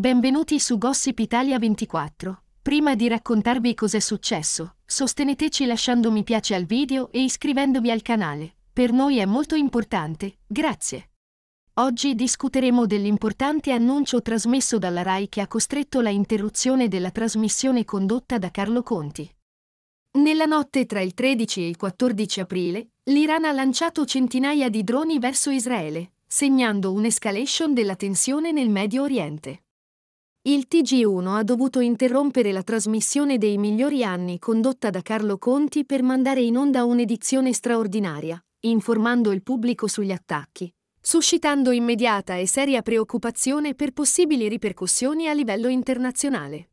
Benvenuti su Gossip Italia 24. Prima di raccontarvi cos'è successo, sosteneteci lasciando mi piace al video e iscrivendovi al canale. Per noi è molto importante, grazie. Oggi discuteremo dell'importante annuncio trasmesso dalla RAI che ha costretto la interruzione della trasmissione condotta da Carlo Conti. Nella notte tra il 13 e il 14 aprile, l'Iran ha lanciato centinaia di droni verso Israele, segnando un'escalation della tensione nel Medio Oriente. Il TG1 ha dovuto interrompere la trasmissione dei migliori anni condotta da Carlo Conti per mandare in onda un'edizione straordinaria, informando il pubblico sugli attacchi, suscitando immediata e seria preoccupazione per possibili ripercussioni a livello internazionale.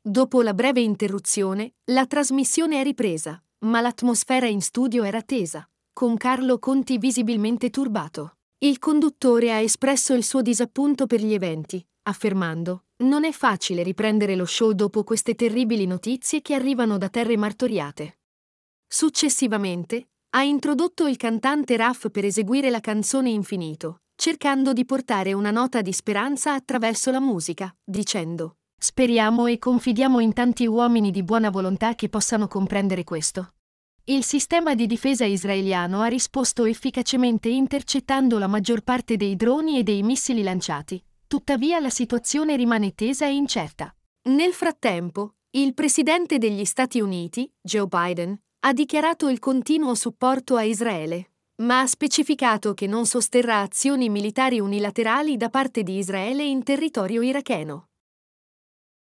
Dopo la breve interruzione, la trasmissione è ripresa, ma l'atmosfera in studio era tesa, con Carlo Conti visibilmente turbato. Il conduttore ha espresso il suo disappunto per gli eventi, affermando «Non è facile riprendere lo show dopo queste terribili notizie che arrivano da terre martoriate». Successivamente, ha introdotto il cantante Raff per eseguire la canzone Infinito, cercando di portare una nota di speranza attraverso la musica, dicendo Speriamo e confidiamo in tanti uomini di buona volontà che possano comprendere questo. Il sistema di difesa israeliano ha risposto efficacemente intercettando la maggior parte dei droni e dei missili lanciati, Tuttavia la situazione rimane tesa e incerta. Nel frattempo, il presidente degli Stati Uniti, Joe Biden, ha dichiarato il continuo supporto a Israele, ma ha specificato che non sosterrà azioni militari unilaterali da parte di Israele in territorio iracheno.